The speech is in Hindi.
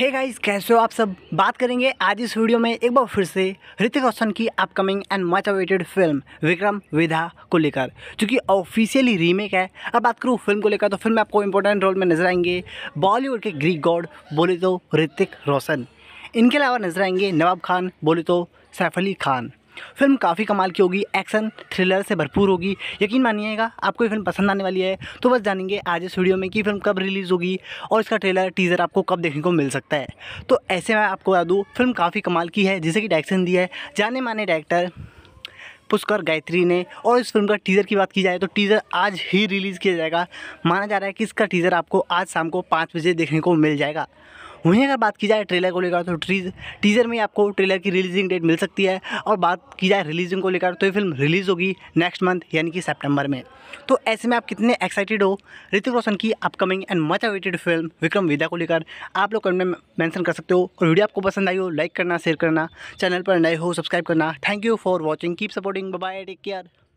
हे गाइस कैसे हो आप सब बात करेंगे आज इस वीडियो में एक बार फिर से ऋतिक रोशन की upcoming and much awaited film Vikram Vedha को लेकर चूँकि ऑफिशियली रीमेक है अब बात करूँ फिल्म को लेकर तो फिल्म में आपको इंपॉर्टेंट रोल में नजर आएंगे बॉलीवुड के ग्रीक गॉड बोले तो ऋतिक रोशन इनके अलावा नजर आएंगे नवाब खान बोले तो सैफ अली खान फिल्म काफ़ी कमाल की होगी एक्शन थ्रिलर से भरपूर होगी यकीन मानिएगा आपको ये फिल्म पसंद आने वाली है तो बस जानेंगे आज इस वीडियो में कि फिल्म कब रिलीज़ होगी और इसका ट्रेलर टीज़र आपको कब देखने को मिल सकता है तो ऐसे मैं आपको बता दूँ फिल्म काफ़ी कमाल की है जिसे कि डायरेक्शन दिया है जाने माने डायरेक्टर पुष्कर गायत्री ने और इस फिल्म का टीज़र की बात की जाए तो टीज़र आज ही रिलीज़ किया जाएगा माना जा रहा है कि इसका टीज़र आपको आज शाम को पाँच बजे देखने को मिल जाएगा वहीं अगर बात की जाए ट्रेलर को लेकर तो ट्रीज टीज़र में आपको ट्रेलर की रिलीजिंग डेट मिल सकती है और बात की जाए रिलीजिंग को लेकर तो ये फिल्म रिलीज़ होगी नेक्स्ट मंथ यानी कि सेप्टेम्बर में तो ऐसे में आप कितने एक्साइटेड हो ऋतिक रोशन की upcoming and much awaited film Vikram Vedha को लेकर आप लोग कमेंट में मैंसन कर सकते हो और वीडियो आपको पसंद आई हो लाइक करना शेयर करना चैनल पर नए हो सब्सक्राइब करना thank you for watching keep supporting bye take care